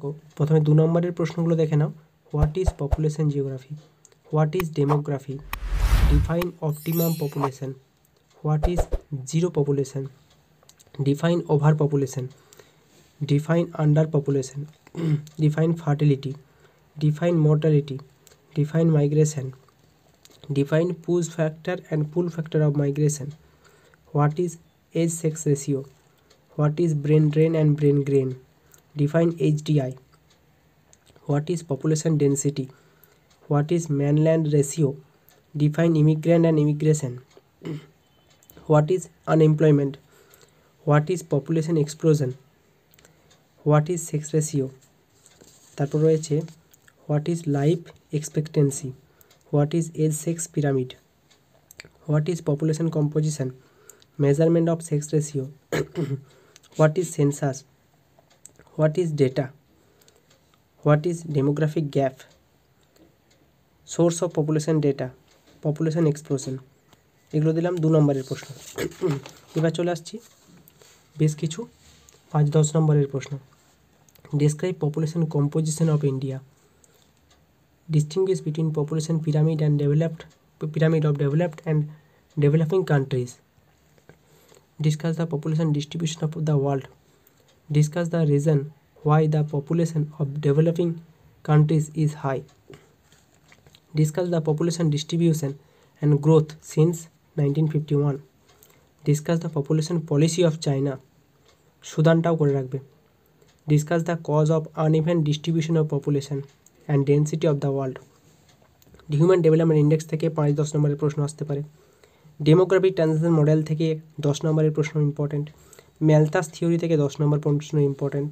থাকো প্রথমে দু নম্বরের প্রশ্নগুলো দেখে নাও what is population geography what is demography define optimum population what is zero population define over population define under population define fertility define mortality define migration define push factor and pull factor of migration what is age sex ratio what is brain drain and brain gain define HDI, what is population density, what is mainland ratio, define immigrant and immigration, what is unemployment, what is population explosion, what is sex ratio, what is life expectancy what is age sex pyramid what is population composition measurement of sex ratio what is census what is data what is demographic gap source of population data population explosion এগুলো দিলাম দু নম্বরের প্রশ্ন এবার চলে আসছি বেশ কিছু পাঁচ দশ নম্বরের প্রশ্ন describe population composition of India distinguish between population pyramid and developed pyramid of developed and developing countries discuss the population distribution of the world discuss the reason why the population of developing countries is high. Discuss the population distribution and growth since 1951. Discuss the population policy of China. সুদানটাও করে রাখবে discuss the cause of uneven distribution of population and density of the world human development index থেকে পাঁচ দশ নম্বরের প্রশ্ন আসতে পারে ডেমোগ্রাফিক ট্রানজিশন মডেল থেকে দশ নম্বরের প্রশ্ন ইম্পর্টেন্ট মেলতাস থিওরি থেকে দশ নম্বর প্রশ্ন important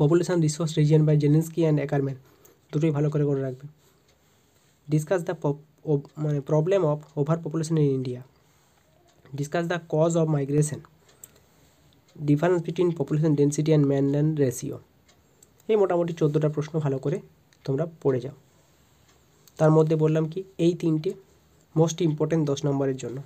population resource region by Zelinsky and Ackerman দুটোই ভালো করে করে রাখবে ডিসকাস দ্য মানে problem of over population in India discuss the cause of migration difference between population density and man land ratio এই মোটামুটি চোদ্দোটা প্রশ্ন ভালো করে তোমরা পড়ে যাও তার মধ্যে বললাম কি এই তিনটে মোস্ট ইম্পর্টেন্ট দশ নম্বরের জন্য